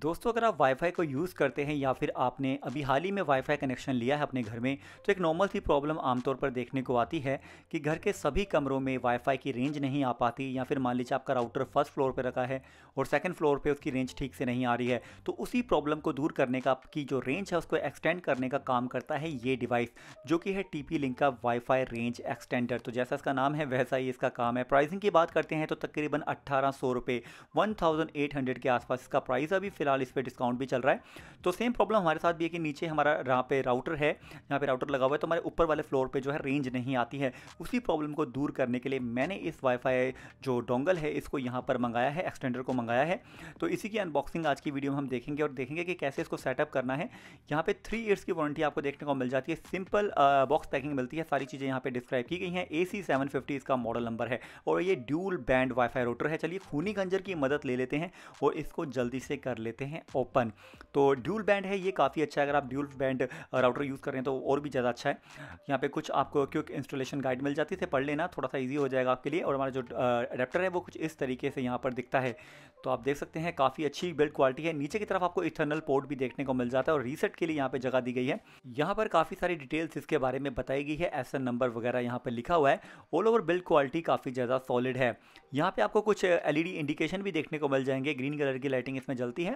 दोस्तों अगर आप वाईफाई को यूज़ करते हैं या फिर आपने अभी हाल ही में वाईफाई कनेक्शन लिया है अपने घर में तो एक नॉर्मल सी प्रॉब्लम आमतौर पर देखने को आती है कि घर के सभी कमरों में वाईफाई की रेंज नहीं आ पाती या फिर मान लीजिए आपका राउटर फर्स्ट फ्लोर पर रखा है और सेकंड फ्लोर पर उसकी रेंज ठीक से नहीं आ रही है तो उसी प्रॉब्लम को दूर करने का आपकी जो रेंज है उसको एक्सटेंड करने का काम करता है ये डिवाइस जो कि है टी पी लिंक का वाईफाई रेंज एक्सटेंडर तो जैसा इसका नाम है वैसा ही इसका काम है प्राइसिंग की बात करते हैं तो तकरीबन अट्ठारह सौ रुपये वन थाउजेंड एट हंड्रेड के आसपास इसका प्राइस अभी फिलहाल इस पर डिस्काउंट भी चल रहा है तो सेम प्रॉब्लम हमारे साथ भी है कि नीचे हमारा यहाँ पे राउटर है यहाँ पे राउटर लगा हुआ है तो हमारे ऊपर वाले फ्लोर पे जो है रेंज नहीं आती है उसी प्रॉब्लम को दूर करने के लिए मैंने इस वाईफाई जो डोंगल है इसको यहाँ पर मंगाया है एक्सटेंडर को मंगाया है तो इसी की अनबॉक्सिंग आज की वीडियो में हम देखेंगे और देखेंगे कि कैसे इसको सेटअप करना है यहाँ पर थ्री ईयर्स की वारंटी आपको देखने को मिल जाती है सिंपल बॉक्स पैकिंग मिलती है सारी चीज़ें यहाँ पर डिस्क्राइब की गई हैं ए सी इसका मॉडल नंबर है और ये ड्यूल बैंड वाईफाई रोटर है चलिए खूनी गंजर की मदद ले लेते हैं और इसको जल्दी से कर लेते हैं ओपन तो ड्यूल बैंड है ये काफ़ी अच्छा है अगर आप ड्यूल बैंड राउटर यूज़ कर रहे हैं तो और भी ज़्यादा अच्छा है यहाँ पे कुछ आपको क्योंकि इंस्टॉलेशन गाइड मिल जाती है पढ़ लेना थोड़ा सा ईजी हो जाएगा आपके लिए और हमारा जो अडेप्टर है वो कुछ इस तरीके से यहाँ पर दिखता है तो आप देख सकते हैं काफ़ी अच्छी बिल्ड क्वालिटी है नीचे की तरफ आपको इंटरनल पोर्ट भी देखने को मिल जाता है और रीसेट के लिए यहाँ पर जगह दी गई है यहाँ पर काफ़ी सारी डिटेल्स इसके बारे में बताई गई है एस नंबर वगैरह यहाँ पर लिखा हुआ है ऑल ओवर बिल्ड क्वालिटी काफ़ी ज़्यादा सॉलिड है यहाँ पर आपको कुछ एल इंडिकेशन भी देखने को मिल जाएंगे ग्रीन कलर की लाइटिंग इसमें जलती है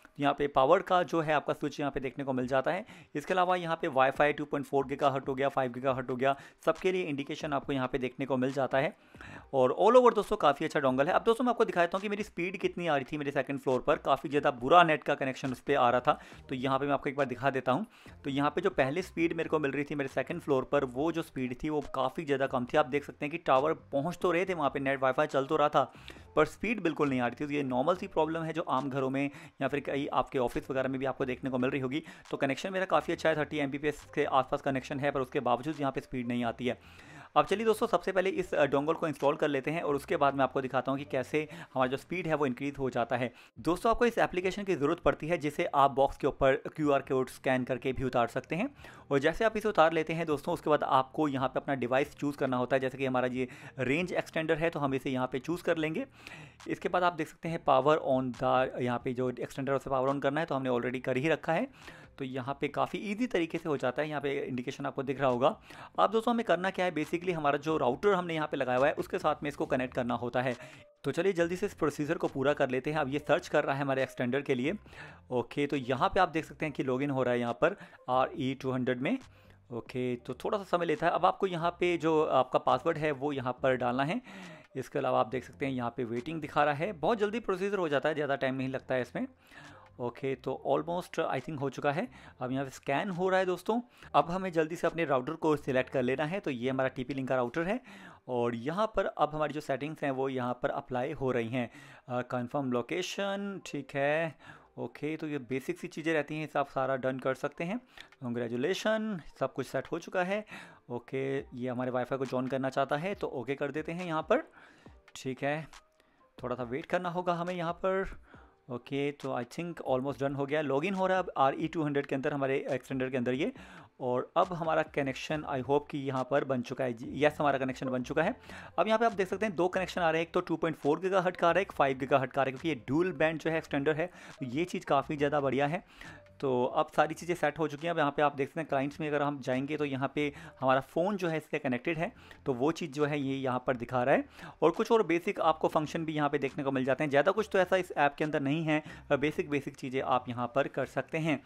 यहाँ पे पावर का जो है आपका स्विच यहाँ पे देखने को मिल जाता है इसके अलावा यहाँ पे वाईफाई 2.4 हट हो गया 5 हट हो गया सबके लिए इंडिकेशन आपको यहाँ पे देखने को मिल जाता है और ऑल ओवर दोस्तों काफ़ी अच्छा डोंगल है अब दोस्तों मैं आपको दिखाता हूँ कि मेरी स्पीड कितनी आ रही थी मेरे सेकंड फ्लोर पर काफ़ी ज़्यादा बुरा नेट का कनेक्शन उस पर आ रहा था तो यहाँ पर मैं आपको एक बार दिखा देता हूँ तो यहाँ पर जो पहले स्पीड मेरे को मिल रही थी मेरे सेकंड फ्लोर पर वो जो स्पीड थी वो काफ़ी ज़्यादा कम थी आप देख सकते हैं कि टावर पहुँच तो रहे थे वहाँ पर नेट वाईफाई चल तो रहा था पर स्पीड बिल्कुल नहीं आ रही थी तो ये नॉर्मल सी प्रॉब्लम है जो आम घरों में या फिर आई आपके ऑफिस वगैरह में भी आपको देखने को मिल रही होगी तो कनेक्शन मेरा काफ़ी अच्छा है थर्टी एम के आसपास कनेक्शन है पर उसके बावजूद यहाँ पर स्पीड नहीं आती है अब चलिए दोस्तों सबसे पहले इस डोंगल को इंस्टॉल कर लेते हैं और उसके बाद मैं आपको दिखाता हूँ कि कैसे हमारा जो स्पीड है वो इंक्रीज़ हो जाता है दोस्तों आपको इस एप्लीकेशन की ज़रूरत पड़ती है जिसे आप बॉक्स के ऊपर क्यू कोड स्कैन करके भी उतार सकते हैं और जैसे आप इसे उतार लेते हैं दोस्तों उसके बाद आपको यहाँ पर अपना डिवाइस चूज़ करना होता है जैसे कि हमारा ये रेंज एक्सटेंडर है तो हम इसे यहाँ पर चूज़ कर लेंगे इसके बाद आप देख सकते हैं पावर ऑन द यहाँ पे जो एक्सटेंडर उसे पावर ऑन करना है तो हमने ऑलरेडी कर ही रखा है तो यहाँ पे काफ़ी ईजी तरीके से हो जाता है यहाँ पे इंडिकेशन आपको दिख रहा होगा अब दोस्तों हमें करना क्या है बेसिकली हमारा जो राउटर हमने यहाँ पे लगाया हुआ है उसके साथ में इसको कनेक्ट करना होता है तो चलिए जल्दी से इस प्रोसीजर को पूरा कर लेते हैं अब ये सर्च कर रहा है हमारे एक्सटेंडर के लिए ओके तो यहाँ पर आप देख सकते हैं कि लॉग हो रहा है यहाँ पर आर ई टू हंड्रेड में ओके तो थोड़ा सा समय लेता है अब आपको यहाँ पर जो आपका पासवर्ड है वो यहाँ पर डालना है इसके अलावा आप देख सकते हैं यहाँ पे वेटिंग दिखा रहा है बहुत जल्दी प्रोसीजर हो जाता है ज़्यादा टाइम नहीं लगता है इसमें ओके तो ऑलमोस्ट आई थिंक हो चुका है अब यहाँ पे स्कैन हो रहा है दोस्तों अब हमें जल्दी से अपने राउटर को सिलेक्ट कर लेना है तो ये हमारा टी पी लिंक का राउटर है और यहाँ पर अब हमारी जो सेटिंग्स हैं वो यहाँ पर अप्लाई हो रही हैं कंफर्म uh, लोकेशन ठीक है ओके तो ये बेसिक सी चीज़ें रहती हैं सब सारा डन कर सकते हैं कंग्रेचुलेसन सब कुछ सेट हो चुका है ओके ये हमारे वाईफाई को जॉइन करना चाहता है तो ओके कर देते हैं यहाँ पर ठीक है थोड़ा सा वेट करना होगा हमें यहाँ पर ओके okay, तो आई थिंक ऑलमोस्ट डन हो गया लॉगिन हो रहा है अब आर ई टू हंड्रेड के अंदर हमारे एक्सटेंडर के अंदर ये और अब हमारा कनेक्शन आई होप कि यहाँ पर बन चुका है यस हमारा कनेक्शन बन चुका है अब यहाँ पे आप देख सकते हैं दो कनेक्शन आ रहे हैं एक तो 2.4 पॉइंट फोर का हट का आ रहा है एक फाइव का हट का आ रहा है क्योंकि ये डूल बैंड जो है एक्सटेंडर है तो ये चीज़ काफ़ी ज़्यादा बढ़िया है तो अब सारी चीज़ें सेट हो चुकी हैं अब यहाँ पे आप देख सकते हैं क्लाइंट्स में अगर हम जाएंगे तो यहाँ पे हमारा फ़ोन जो है इससे कनेक्टेड है तो वो चीज़ जो है ये यह यहाँ पर दिखा रहा है और कुछ और बेसिक आपको फंक्शन भी यहाँ पे देखने को मिल जाते हैं ज़्यादा कुछ तो ऐसा इस ऐप के अंदर नहीं है बेसिक बेसिक चीज़ें आप यहाँ पर कर सकते हैं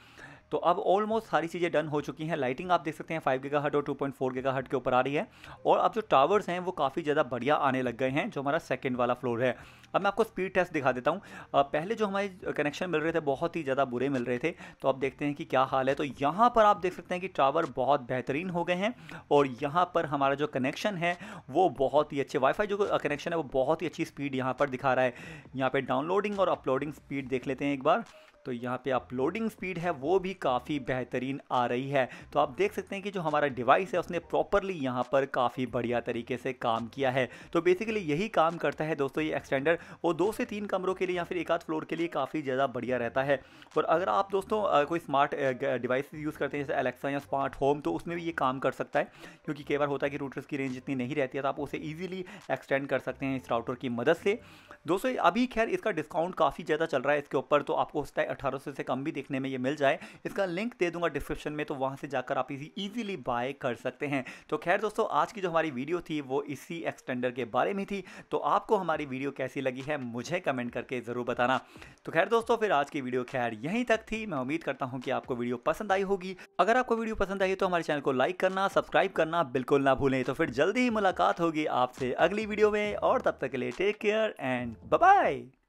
तो अब ऑलमोस्ट सारी चीज़ें डन हो चुकी हैं लाइटिंग आप देख सकते हैं फाइव गेगा हट और टू पॉइंट फोर गेगा हट के ऊपर आ रही है और अब जो टावर्स हैं वो काफ़ी ज़्यादा बढ़िया आने लग गए हैं जो हमारा सेकेंड वाला फ्लोर है अब मैं आपको स्पीड टेस्ट दिखा देता हूँ पहले जो हमारे कनेक्शन मिल रहे थे बहुत ही ज़्यादा बुरे मिल रहे थे तो आप देखते हैं कि क्या हाल है तो यहाँ पर आप देख सकते हैं कि टावर बहुत बेहतरीन हो गए हैं और यहाँ पर हमारा जो कनेक्शन है वो बहुत ही अच्छे वाईफाई जो कनेक्शन है वो बहुत ही अच्छी स्पीड यहाँ पर दिखा रहा है यहाँ पर डाउनलोडिंग और अपलोडिंग स्पीड देख लेते हैं एक बार तो यहाँ पे अपलोडिंग स्पीड है वो भी काफ़ी बेहतरीन आ रही है तो आप देख सकते हैं कि जो हमारा डिवाइस है उसने प्रॉपरली यहाँ पर काफ़ी बढ़िया तरीके से काम किया है तो बेसिकली यही काम करता है दोस्तों ये एक्सटेंडर वो दो से तीन कमरों के लिए या फिर एक आध फ्लोर के लिए काफ़ी ज़्यादा बढ़िया रहता है और अगर आप दोस्तों कोई स्मार्ट डिवाइस यूज़ करते हैं जैसे अलेक्सा या स्मार्ट होम तो उसमें भी ये काम कर सकता है क्योंकि कई बार होता है कि रूटर्स की रेंज इतनी नहीं रहती है तो आप उसे ईजिली एक्सटेंड कर सकते हैं इस राउटर की मदद से दोस्तों अभी खैर इसका डिस्काउंट काफ़ी ज़्यादा चल रहा है इसके ऊपर तो आपको उसका अठारह से कम भी देखने में ये मिल जाए इसका लिंक दे दूंगा डिस्क्रिप्शन में तो वहाँ से जाकर आप इसी ईजिली बाय कर सकते हैं तो खैर दोस्तों आज की जो हमारी वीडियो थी वो इसी एक्सटेंडर के बारे में थी तो आपको हमारी वीडियो कैसी लगी है मुझे कमेंट करके ज़रूर बताना तो खैर दोस्तों फिर आज की वीडियो खैर यहीं तक थी मैं उम्मीद करता हूँ कि आपको वीडियो पसंद आई होगी अगर आपको वीडियो पसंद आई तो हमारे चैनल को लाइक करना सब्सक्राइब करना बिल्कुल ना भूलें तो फिर जल्दी ही मुलाकात होगी आपसे अगली वीडियो में और तब तक के लिए टेक केयर एंड बाय